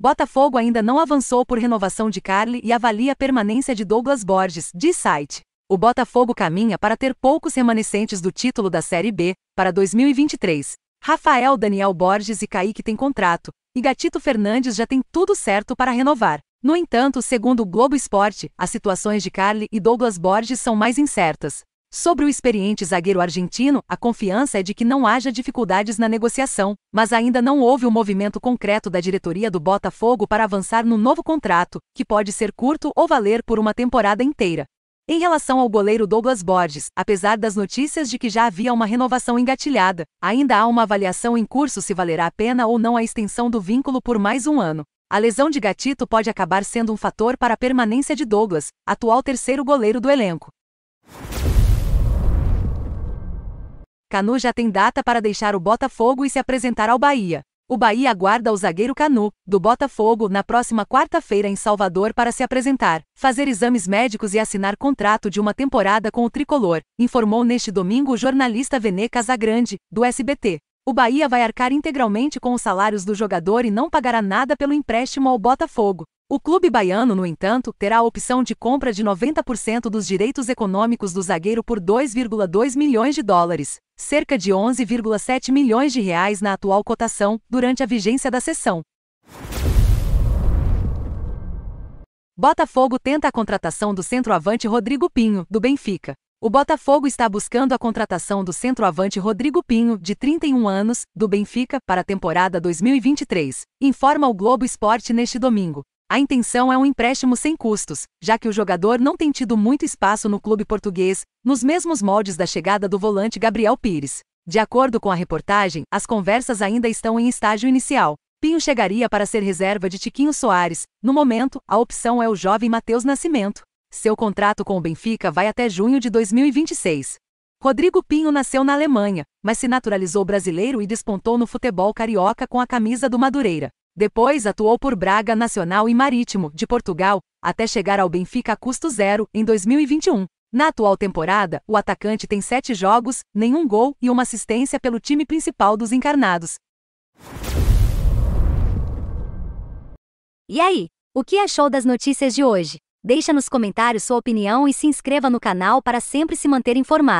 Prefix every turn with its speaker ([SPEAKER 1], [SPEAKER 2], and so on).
[SPEAKER 1] Botafogo ainda não avançou por renovação de Carly e avalia a permanência de Douglas Borges, de site. O Botafogo caminha para ter poucos remanescentes do título da Série B para 2023. Rafael Daniel Borges e Kaique têm contrato, e Gatito Fernandes já tem tudo certo para renovar. No entanto, segundo o Globo Esporte, as situações de Carly e Douglas Borges são mais incertas. Sobre o experiente zagueiro argentino, a confiança é de que não haja dificuldades na negociação, mas ainda não houve um movimento concreto da diretoria do Botafogo para avançar no novo contrato, que pode ser curto ou valer por uma temporada inteira. Em relação ao goleiro Douglas Borges, apesar das notícias de que já havia uma renovação engatilhada, ainda há uma avaliação em curso se valerá a pena ou não a extensão do vínculo por mais um ano. A lesão de Gatito pode acabar sendo um fator para a permanência de Douglas, atual terceiro goleiro do elenco. Canu já tem data para deixar o Botafogo e se apresentar ao Bahia. O Bahia aguarda o zagueiro Canu, do Botafogo, na próxima quarta-feira em Salvador para se apresentar, fazer exames médicos e assinar contrato de uma temporada com o tricolor, informou neste domingo o jornalista Venê Casagrande, do SBT. O Bahia vai arcar integralmente com os salários do jogador e não pagará nada pelo empréstimo ao Botafogo. O clube baiano, no entanto, terá a opção de compra de 90% dos direitos econômicos do zagueiro por 2,2 milhões de dólares cerca de 11,7 milhões de reais na atual cotação, durante a vigência da sessão. Botafogo tenta a contratação do centroavante Rodrigo Pinho, do Benfica. O Botafogo está buscando a contratação do centroavante Rodrigo Pinho, de 31 anos, do Benfica, para a temporada 2023, informa o Globo Esporte neste domingo. A intenção é um empréstimo sem custos, já que o jogador não tem tido muito espaço no clube português, nos mesmos moldes da chegada do volante Gabriel Pires. De acordo com a reportagem, as conversas ainda estão em estágio inicial. Pinho chegaria para ser reserva de Tiquinho Soares. No momento, a opção é o jovem Matheus Nascimento. Seu contrato com o Benfica vai até junho de 2026. Rodrigo Pinho nasceu na Alemanha, mas se naturalizou brasileiro e despontou no futebol carioca com a camisa do Madureira. Depois atuou por Braga Nacional e Marítimo, de Portugal, até chegar ao Benfica a custo zero, em 2021. Na atual temporada, o atacante tem sete jogos, nenhum gol e uma assistência pelo time principal dos encarnados. E aí, o que achou das notícias de hoje? Deixa nos comentários sua opinião e se inscreva no canal para sempre se manter informado.